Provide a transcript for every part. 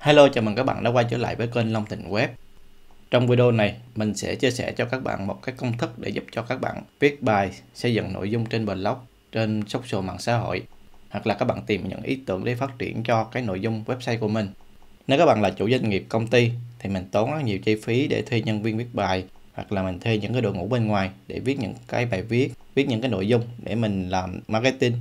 Hello, chào mừng các bạn đã quay trở lại với kênh Long Thịnh Web. Trong video này, mình sẽ chia sẻ cho các bạn một cái công thức để giúp cho các bạn viết bài, xây dựng nội dung trên blog, trên social mạng xã hội hoặc là các bạn tìm những ý tưởng để phát triển cho cái nội dung website của mình. Nếu các bạn là chủ doanh nghiệp công ty thì mình tốn rất nhiều chi phí để thuê nhân viên viết bài hoặc là mình thuê những cái đội ngũ bên ngoài để viết những cái bài viết, viết những cái nội dung để mình làm marketing.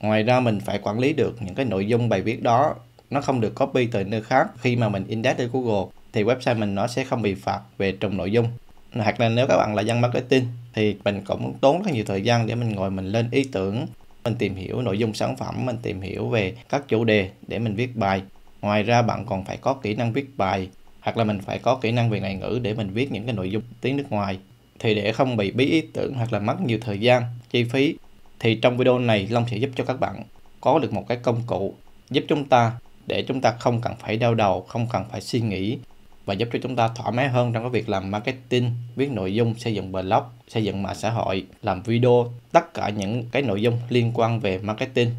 Ngoài ra mình phải quản lý được những cái nội dung bài viết đó nó không được copy từ nơi khác khi mà mình index lên Google thì website mình nó sẽ không bị phạt về trùng nội dung hoặc là nếu các bạn là dân marketing thì mình cũng tốn rất nhiều thời gian để mình ngồi mình lên ý tưởng mình tìm hiểu nội dung sản phẩm mình tìm hiểu về các chủ đề để mình viết bài ngoài ra bạn còn phải có kỹ năng viết bài hoặc là mình phải có kỹ năng về ngoại ngữ để mình viết những cái nội dung tiếng nước ngoài thì để không bị bí ý tưởng hoặc là mất nhiều thời gian chi phí thì trong video này long sẽ giúp cho các bạn có được một cái công cụ giúp chúng ta để chúng ta không cần phải đau đầu, không cần phải suy nghĩ và giúp cho chúng ta thoải mái hơn trong cái việc làm marketing, viết nội dung, xây dựng blog, xây dựng mạng xã hội, làm video, tất cả những cái nội dung liên quan về marketing.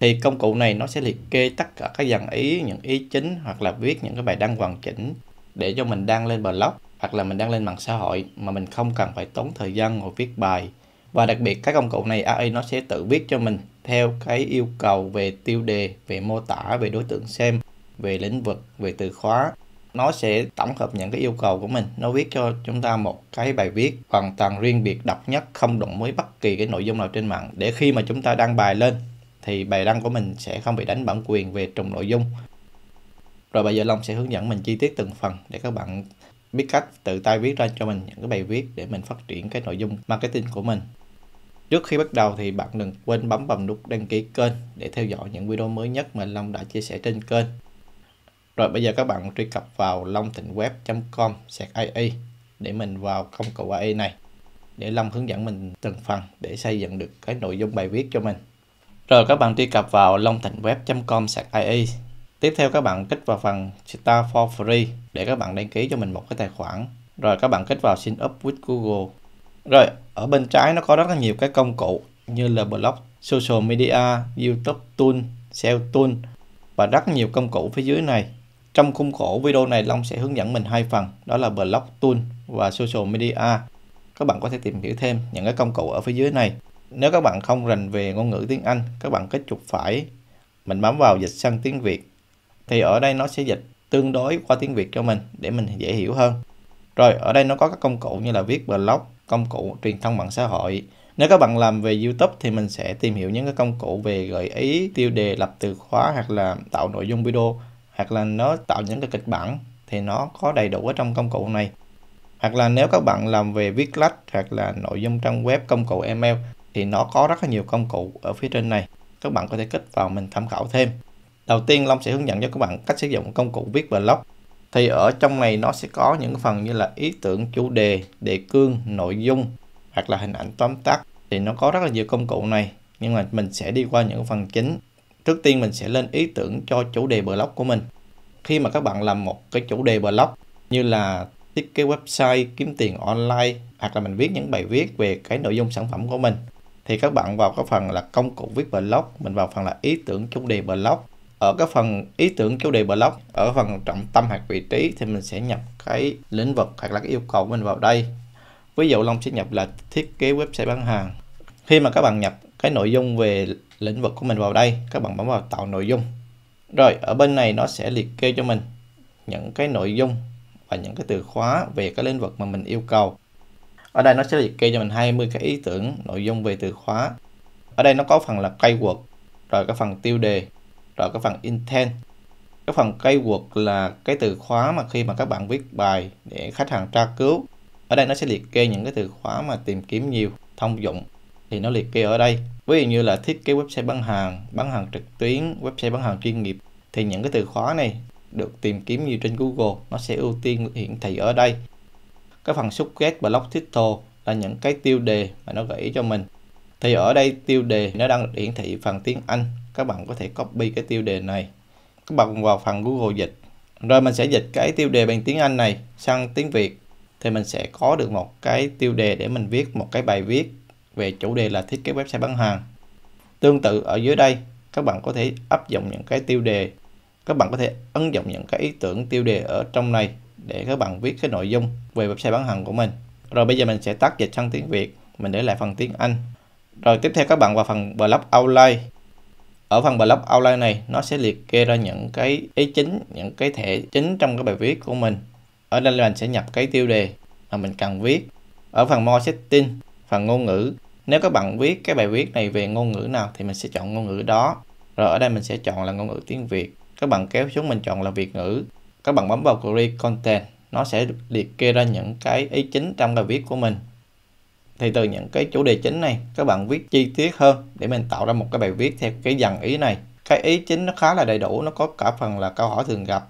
Thì công cụ này nó sẽ liệt kê tất cả các dàn ý, những ý chính hoặc là viết những cái bài đăng hoàn chỉnh để cho mình đăng lên blog hoặc là mình đăng lên mạng xã hội mà mình không cần phải tốn thời gian ngồi viết bài và đặc biệt các công cụ này AI nó sẽ tự viết cho mình theo cái yêu cầu về tiêu đề, về mô tả, về đối tượng xem, về lĩnh vực, về từ khóa. Nó sẽ tổng hợp những cái yêu cầu của mình, nó viết cho chúng ta một cái bài viết hoàn toàn riêng biệt, độc nhất, không đụng với bất kỳ cái nội dung nào trên mạng để khi mà chúng ta đăng bài lên thì bài đăng của mình sẽ không bị đánh bản quyền về trùng nội dung. Rồi bây giờ Long sẽ hướng dẫn mình chi tiết từng phần để các bạn biết cách tự tay viết ra cho mình những cái bài viết để mình phát triển cái nội dung marketing của mình. Trước khi bắt đầu thì bạn đừng quên bấm vào nút đăng ký kênh để theo dõi những video mới nhất mà Long đã chia sẻ trên kênh. Rồi bây giờ các bạn truy cập vào longthịnhweb.com AI để mình vào công cụ AI này để Long hướng dẫn mình từng phần để xây dựng được cái nội dung bài viết cho mình. Rồi các bạn truy cập vào longthịnhweb.com AI Tiếp theo các bạn kích vào phần Start for Free để các bạn đăng ký cho mình một cái tài khoản. Rồi các bạn kích vào Sign up with Google rồi, ở bên trái nó có rất là nhiều cái công cụ như là blog, social media, YouTube tool, SEO tool và rất nhiều công cụ phía dưới này. Trong khung khổ video này Long sẽ hướng dẫn mình hai phần, đó là blog tool và social media. Các bạn có thể tìm hiểu thêm những cái công cụ ở phía dưới này. Nếu các bạn không rành về ngôn ngữ tiếng Anh, các bạn kích chuột phải, mình bấm vào dịch sang tiếng Việt. Thì ở đây nó sẽ dịch tương đối qua tiếng Việt cho mình để mình dễ hiểu hơn. Rồi ở đây nó có các công cụ như là viết blog, công cụ truyền thông mạng xã hội. Nếu các bạn làm về YouTube thì mình sẽ tìm hiểu những cái công cụ về gợi ý, tiêu đề, lập từ khóa hoặc là tạo nội dung video hoặc là nó tạo những cái kịch bản thì nó có đầy đủ ở trong công cụ này. Hoặc là nếu các bạn làm về viết lách hoặc là nội dung trang web công cụ email thì nó có rất là nhiều công cụ ở phía trên này. Các bạn có thể kích vào mình tham khảo thêm. Đầu tiên Long sẽ hướng dẫn cho các bạn cách sử dụng công cụ viết blog thì ở trong này nó sẽ có những phần như là ý tưởng chủ đề đề cương nội dung hoặc là hình ảnh tóm tắt thì nó có rất là nhiều công cụ này nhưng mà mình sẽ đi qua những phần chính trước tiên mình sẽ lên ý tưởng cho chủ đề blog của mình khi mà các bạn làm một cái chủ đề blog như là thiết kế website kiếm tiền online hoặc là mình viết những bài viết về cái nội dung sản phẩm của mình thì các bạn vào cái phần là công cụ viết blog mình vào phần là ý tưởng chủ đề blog ở cái phần ý tưởng chủ đề blog ở phần trọng tâm hoặc vị trí thì mình sẽ nhập cái lĩnh vực hoặc là cái yêu cầu mình vào đây ví dụ long sẽ nhập là thiết kế website bán hàng khi mà các bạn nhập cái nội dung về lĩnh vực của mình vào đây các bạn bấm vào tạo nội dung rồi ở bên này nó sẽ liệt kê cho mình những cái nội dung và những cái từ khóa về cái lĩnh vực mà mình yêu cầu ở đây nó sẽ liệt kê cho mình 20 cái ý tưởng nội dung về từ khóa ở đây nó có phần là cây keyword rồi cái phần tiêu đề rồi cái phần intent cái phần keyword là cái từ khóa mà khi mà các bạn viết bài để khách hàng tra cứu ở đây nó sẽ liệt kê những cái từ khóa mà tìm kiếm nhiều thông dụng thì nó liệt kê ở đây ví dụ như là thiết kế website bán hàng bán hàng trực tuyến website bán hàng chuyên nghiệp thì những cái từ khóa này được tìm kiếm nhiều trên Google nó sẽ ưu tiên hiển thị ở đây cái phần xúc ghét blog title là những cái tiêu đề mà nó gợi ý cho mình thì ở đây tiêu đề nó đang hiển thị phần tiếng Anh các bạn có thể copy cái tiêu đề này các bạn vào phần Google dịch rồi mình sẽ dịch cái tiêu đề bằng tiếng Anh này sang tiếng Việt thì mình sẽ có được một cái tiêu đề để mình viết một cái bài viết về chủ đề là thiết kế website bán hàng tương tự ở dưới đây các bạn có thể áp dụng những cái tiêu đề các bạn có thể ứng dụng những cái ý tưởng tiêu đề ở trong này để các bạn viết cái nội dung về website bán hàng của mình rồi bây giờ mình sẽ tắt dịch sang tiếng Việt mình để lại phần tiếng Anh rồi tiếp theo các bạn vào phần blog outline ở phần block outline này nó sẽ liệt kê ra những cái ý chính những cái thẻ chính trong cái bài viết của mình ở đây mình sẽ nhập cái tiêu đề mà mình cần viết ở phần more setting phần ngôn ngữ nếu các bạn viết cái bài viết này về ngôn ngữ nào thì mình sẽ chọn ngôn ngữ đó rồi ở đây mình sẽ chọn là ngôn ngữ tiếng Việt các bạn kéo xuống mình chọn là Việt ngữ các bạn bấm vào create content nó sẽ liệt kê ra những cái ý chính trong bài viết của mình thì từ những cái chủ đề chính này các bạn viết chi tiết hơn để mình tạo ra một cái bài viết theo cái dàn ý này cái ý chính nó khá là đầy đủ nó có cả phần là câu hỏi thường gặp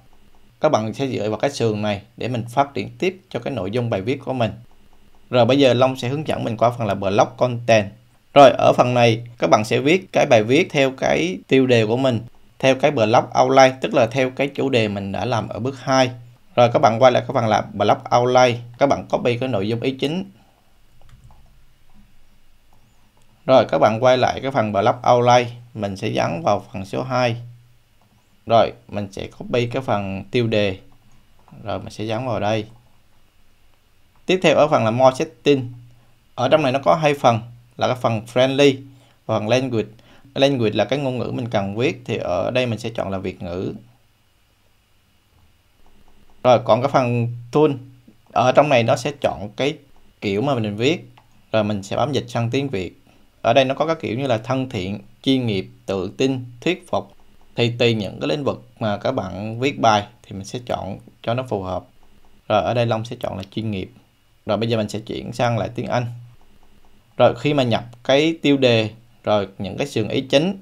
các bạn sẽ dựa vào cái sườn này để mình phát triển tiếp cho cái nội dung bài viết của mình rồi bây giờ Long sẽ hướng dẫn mình qua phần là blog content rồi ở phần này các bạn sẽ viết cái bài viết theo cái tiêu đề của mình theo cái blog outline tức là theo cái chủ đề mình đã làm ở bước 2 rồi các bạn quay lại các bạn là blog outline các bạn copy cái nội dung ý chính rồi các bạn quay lại cái phần Block Outline, mình sẽ dán vào phần số 2. Rồi mình sẽ copy cái phần tiêu đề. Rồi mình sẽ dán vào đây. Tiếp theo ở phần là More Setting. Ở trong này nó có hai phần là cái phần Friendly và phần Language. Language là cái ngôn ngữ mình cần viết thì ở đây mình sẽ chọn là Việt ngữ. Rồi còn cái phần Tool ở trong này nó sẽ chọn cái kiểu mà mình viết rồi mình sẽ bấm dịch sang tiếng Việt ở đây nó có các kiểu như là thân thiện chuyên nghiệp tự tin thuyết phục thì tùy những cái lĩnh vực mà các bạn viết bài thì mình sẽ chọn cho nó phù hợp rồi ở đây Long sẽ chọn là chuyên nghiệp rồi bây giờ mình sẽ chuyển sang lại tiếng Anh rồi khi mà nhập cái tiêu đề rồi những cái sườn ý chính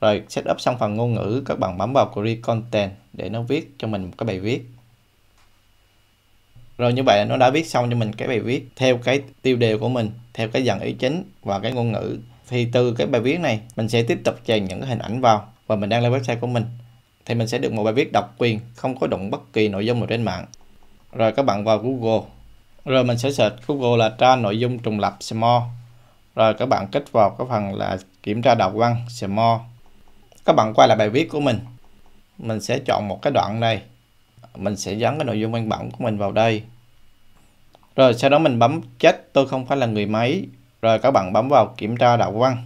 rồi setup xong phần ngôn ngữ các bạn bấm vào create content để nó viết cho mình một cái bài viết rồi như vậy là nó đã viết xong cho mình cái bài viết theo cái tiêu đề của mình, theo cái dàn ý chính và cái ngôn ngữ. Thì từ cái bài viết này mình sẽ tiếp tục chèn những cái hình ảnh vào và mình đăng lên website của mình. Thì mình sẽ được một bài viết độc quyền, không có đụng bất kỳ nội dung nào trên mạng. Rồi các bạn vào Google. Rồi mình sẽ search Google là tra nội dung trùng lập small. Rồi các bạn kích vào cái phần là kiểm tra đọc văn small. Các bạn quay lại bài viết của mình. Mình sẽ chọn một cái đoạn này mình sẽ dán cái nội dung văn bản của mình vào đây rồi sau đó mình bấm chết tôi không phải là người máy rồi các bạn bấm vào kiểm tra đạo văn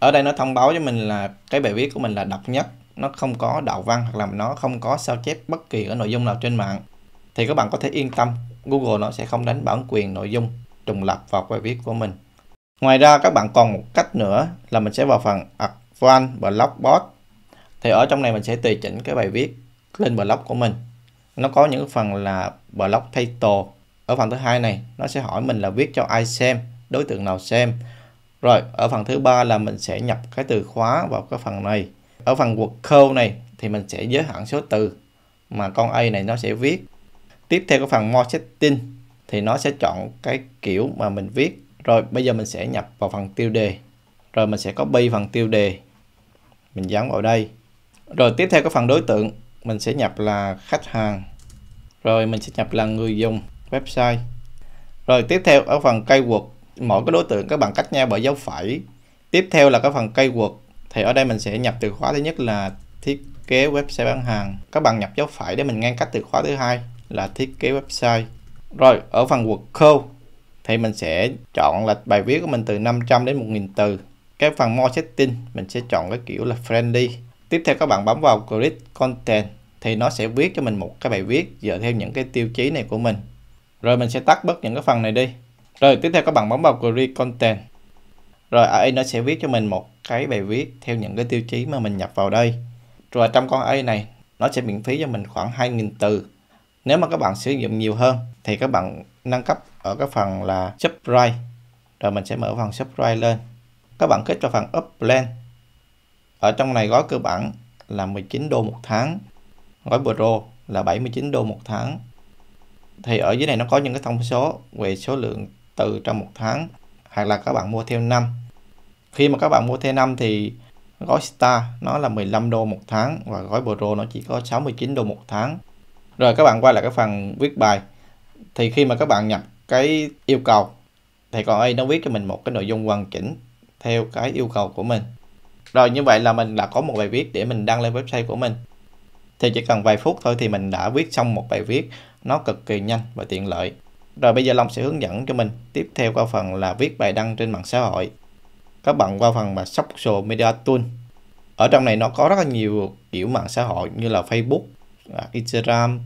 ở đây nó thông báo cho mình là cái bài viết của mình là độc nhất nó không có đạo văn hoặc là nó không có sao chép bất kỳ cái nội dung nào trên mạng thì các bạn có thể yên tâm Google nó sẽ không đánh bản quyền nội dung trùng lập vào bài viết của mình ngoài ra các bạn còn một cách nữa là mình sẽ vào phần Advanced Blogspot thì ở trong này mình sẽ tùy chỉnh cái bài viết lên blog của mình nó có những phần là blog title ở phần thứ hai này nó sẽ hỏi mình là viết cho ai xem đối tượng nào xem rồi ở phần thứ ba là mình sẽ nhập cái từ khóa vào cái phần này ở phần quật câu này thì mình sẽ giới hạn số từ mà con A này nó sẽ viết tiếp theo cái phần more setting thì nó sẽ chọn cái kiểu mà mình viết rồi bây giờ mình sẽ nhập vào phần tiêu đề rồi mình sẽ copy phần tiêu đề mình dán vào đây rồi tiếp theo cái phần đối tượng mình sẽ nhập là khách hàng rồi mình sẽ nhập là người dùng website rồi tiếp theo ở phần cây quật mỗi cái đối tượng các bạn cách nhau bởi dấu phẩy tiếp theo là cái phần cây quật thì ở đây mình sẽ nhập từ khóa thứ nhất là thiết kế website bán hàng các bạn nhập dấu phẩy để mình ngang cách từ khóa thứ hai là thiết kế website rồi ở phần quật khô thì mình sẽ chọn là bài viết của mình từ 500 đến 1000 từ cái phần more setting mình sẽ chọn cái kiểu là friendly tiếp theo các bạn bấm vào create content thì nó sẽ viết cho mình một cái bài viết dựa theo những cái tiêu chí này của mình rồi mình sẽ tắt bớt những cái phần này đi rồi tiếp theo các bạn bấm vào query content rồi ở đây nó sẽ viết cho mình một cái bài viết theo những cái tiêu chí mà mình nhập vào đây rồi trong con ai này nó sẽ miễn phí cho mình khoảng 2.000 từ nếu mà các bạn sử dụng nhiều hơn thì các bạn nâng cấp ở cái phần là subscribe rồi mình sẽ mở phần subscribe lên các bạn kết vào phần upland ở trong này gói cơ bản là 19 đô một tháng gói Pro là 79 đô một tháng. Thì ở dưới này nó có những cái thông số về số lượng từ trong một tháng hoặc là các bạn mua theo năm. Khi mà các bạn mua theo năm thì gói Star nó là 15 đô một tháng và gói Pro nó chỉ có 69 đô một tháng. Rồi các bạn quay lại cái phần viết bài. Thì khi mà các bạn nhập cái yêu cầu thì còn ai nó viết cho mình một cái nội dung hoàn chỉnh theo cái yêu cầu của mình. Rồi như vậy là mình đã có một bài viết để mình đăng lên website của mình thì chỉ cần vài phút thôi thì mình đã viết xong một bài viết nó cực kỳ nhanh và tiện lợi rồi bây giờ Long sẽ hướng dẫn cho mình tiếp theo qua phần là viết bài đăng trên mạng xã hội các bạn qua phần mà social media tool ở trong này nó có rất là nhiều kiểu mạng xã hội như là Facebook, à, Instagram,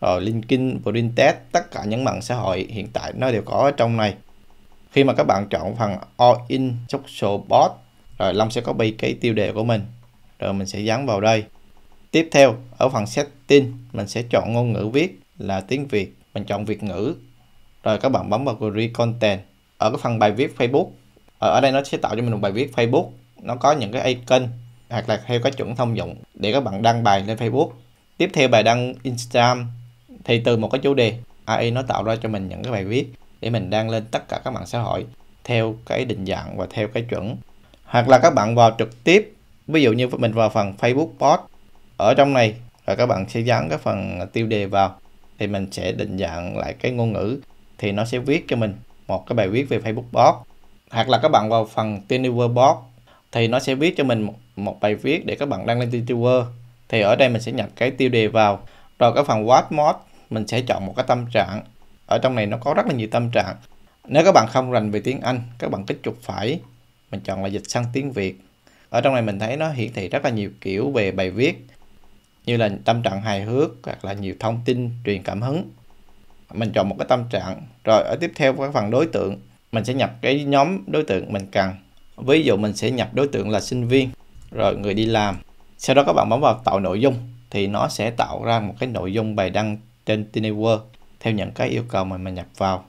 rồi LinkedIn, Pinterest, tất cả những mạng xã hội hiện tại nó đều có ở trong này. Khi mà các bạn chọn phần All in Social Bot, rồi Long sẽ copy cái tiêu đề của mình, rồi mình sẽ dán vào đây. Tiếp theo, ở phần setting, mình sẽ chọn ngôn ngữ viết là tiếng Việt. Mình chọn Việt ngữ. Rồi các bạn bấm vào query content. Ở cái phần bài viết Facebook, ờ, ở đây nó sẽ tạo cho mình một bài viết Facebook. Nó có những cái icon hoặc là theo cái chuẩn thông dụng để các bạn đăng bài lên Facebook. Tiếp theo bài đăng Instagram thì từ một cái chủ đề AI nó tạo ra cho mình những cái bài viết để mình đăng lên tất cả các mạng xã hội theo cái định dạng và theo cái chuẩn. Hoặc là các bạn vào trực tiếp, ví dụ như mình vào phần Facebook post ở trong này và các bạn sẽ dán cái phần tiêu đề vào thì mình sẽ định dạng lại cái ngôn ngữ thì nó sẽ viết cho mình một cái bài viết về Facebook bot hoặc là các bạn vào phần Tiniver bot thì nó sẽ viết cho mình một bài viết để các bạn đăng lên Twitter thì ở đây mình sẽ nhập cái tiêu đề vào rồi cái phần What mode mình sẽ chọn một cái tâm trạng ở trong này nó có rất là nhiều tâm trạng nếu các bạn không rành về tiếng Anh các bạn kích chuột phải mình chọn là dịch sang tiếng Việt ở trong này mình thấy nó hiển thị rất là nhiều kiểu về bài viết như là tâm trạng hài hước hoặc là nhiều thông tin truyền cảm hứng mình chọn một cái tâm trạng rồi ở tiếp theo cái phần đối tượng mình sẽ nhập cái nhóm đối tượng mình cần ví dụ mình sẽ nhập đối tượng là sinh viên rồi người đi làm sau đó các bạn bấm vào tạo nội dung thì nó sẽ tạo ra một cái nội dung bài đăng trên Teenager theo những cái yêu cầu mà mình nhập vào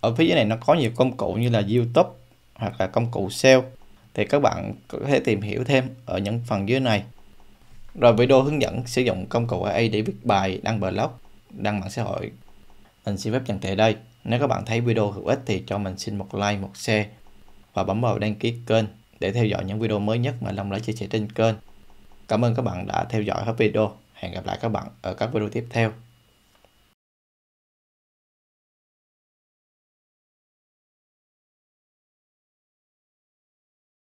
ở phía dưới này nó có nhiều công cụ như là YouTube hoặc là công cụ SEO thì các bạn có thể tìm hiểu thêm ở những phần dưới này rồi video hướng dẫn sử dụng công cụ AI để viết bài, đăng blog, đăng mạng xã hội. Mình xin phép dừng tại đây. Nếu các bạn thấy video hữu ích thì cho mình xin một like, một share và bấm vào đăng ký kênh để theo dõi những video mới nhất mà Long đã chia sẻ trên kênh. Cảm ơn các bạn đã theo dõi hết video. Hẹn gặp lại các bạn ở các video tiếp theo.